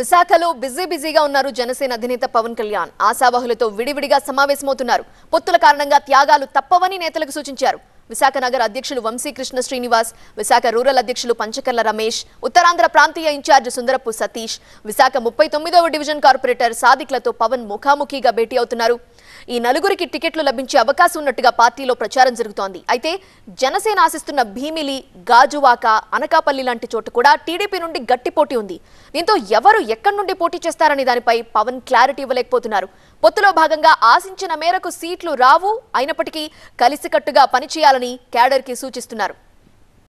విశాఖలో బిజీ బిజీగా ఉన్నారు జనసేన అధినేత పవన్ కళ్యాణ్ ఆశావాహులతో విడివిడిగా సమావేశమవుతున్నారు పొత్తుల కారణంగా త్యాగాలు తప్పవని నేతలకు సూచించారు విశాఖ నగర అధ్యక్షులు వంశీకృష్ణ శ్రీనివాస్ విశాఖ రూరల్ అధ్యక్షులు పంచకర్ల రమేష్ ఉత్తరాంధ్ర ప్రాంతీయ ఇన్ఛార్జ్ సుందరపు సతీష్ విశాఖ ముప్పై తొమ్మిదవ డివిజన్ కార్పొరేటర్ సాదిక్లతో పవన్ ముఖాముఖిగా భేటీ అవుతున్నారు ఈ నలుగురికి టికెట్లు లభించే అవకాశం ఉన్నట్టుగా పార్టీలో ప్రచారం జరుగుతోంది అయితే జనసేన ఆశిస్తున్న భీమిలి గాజువాక అనకాపల్లి లాంటి చోటు కూడా టీడీపీ నుండి గట్టి పోటీ ఉంది దీంతో ఎవరు ఎక్కడి నుండి పోటీ చేస్తారనే దానిపై పవన్ క్లారిటీ ఇవ్వలేకపోతున్నారు పొత్తులో భాగంగా ఆశించిన మేరకు సీట్లు రావు అయినప్పటికీ కలిసికట్టుగా పనిచేయాలని కి సూచిస్తున్నారు